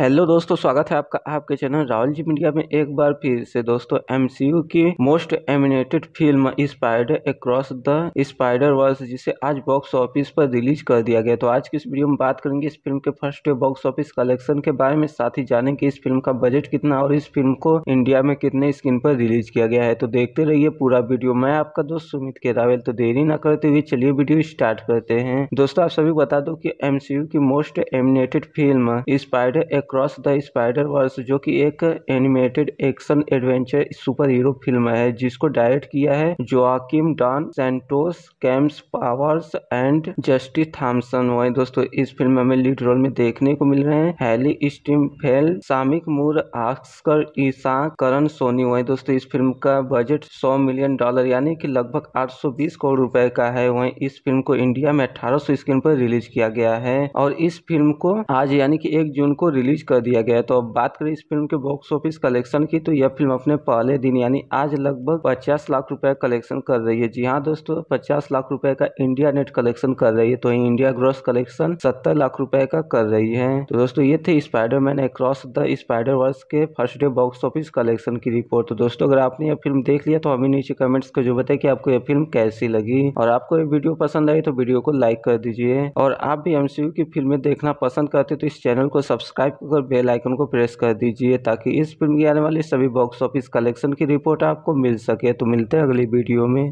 hello दोस्तों स्वागत है आपका आपके चैनल राहुल जी मीडिया में एक बार फिर से दोस्तों एमसीयू की मोस्ट एमिनेटेड film Spider across the Spider Verse जिसे आज बॉक्स ऑफिस पर रिलीज कर दिया गया तो आज की इस वीडियो में बात करेंगे इस फिल्म के first day box office collection के बारे में साथ ही जानेंगे इस फिल्म का बजट कितना और इस फिल्म को इंडिया में कितने स्क्रीन पर रिलीज किया गया है तो देखते रहिए पूरा वीडियो मैं आपका दोस्त सुमित केरावेल तो देरी न करते हुए चलिए वीडियो स्टार्ट करते हैं दोस्तों आप सभी बता दो की एमसीयू की मोस्ट एमिनेटेड film Spider cross the Spider Verse जो कि एक animated action adventure super hero film है जिसको डायरेक्ट किया है Joaquim Dos Santos Kemp Powers and Justin Thompson वही दोस्तों इस फिल्म हमें लीड रोल में देखने को मिल रहे हैं हैली फेल Shameik Moore Oscar Isaac Karan Soni वही दोस्तों इस फिल्म का बजट सौ मिलियन डॉलर यानी की लगभग आठ करोड़ रुपए का है वही इस फिल्म को इंडिया में अठारह स्क्रीन पर रिलीज किया गया है और इस फिल्म को आज यानी कि एक जून को रिलीज रिलीज़ कर दिया गया तो अब बात करें इस फिल्म के बॉक्स ऑफिस कलेक्शन की तो यह फिल्म अपने पहले दिन यानी आज लगभग पचास लाख रुपए कलेक्शन कर रही है जी हाँ दोस्तों पचास लाख रुपए का इंडिया नेट कलेक्शन कर रही है तो इंडिया ग्रॉस कलेक्शन सत्तर लाख रुपए का कर रही है तो दोस्तों ये थे Man across the Spider Verse के first day box office collection की रिपोर्ट तो दोस्तों अगर आपने यह फिल्म देख लिया तो हमें नीचे कमेंट्स को जो बताए कि आपको यह फिल्म कैसी लगी और आपको ये वीडियो पसंद आई तो वीडियो को लाइक कर दीजिए और आप भी एमसीयू की फिल्में देखना पसंद करते तो इस चैनल को सब्सक्राइब कर बेल आइकन को प्रेस कर दीजिए ताकि इस फिल्म की आने वाली सभी बॉक्स ऑफिस कलेक्शन की रिपोर्ट आपको मिल सके तो मिलते हैं अगली वीडियो में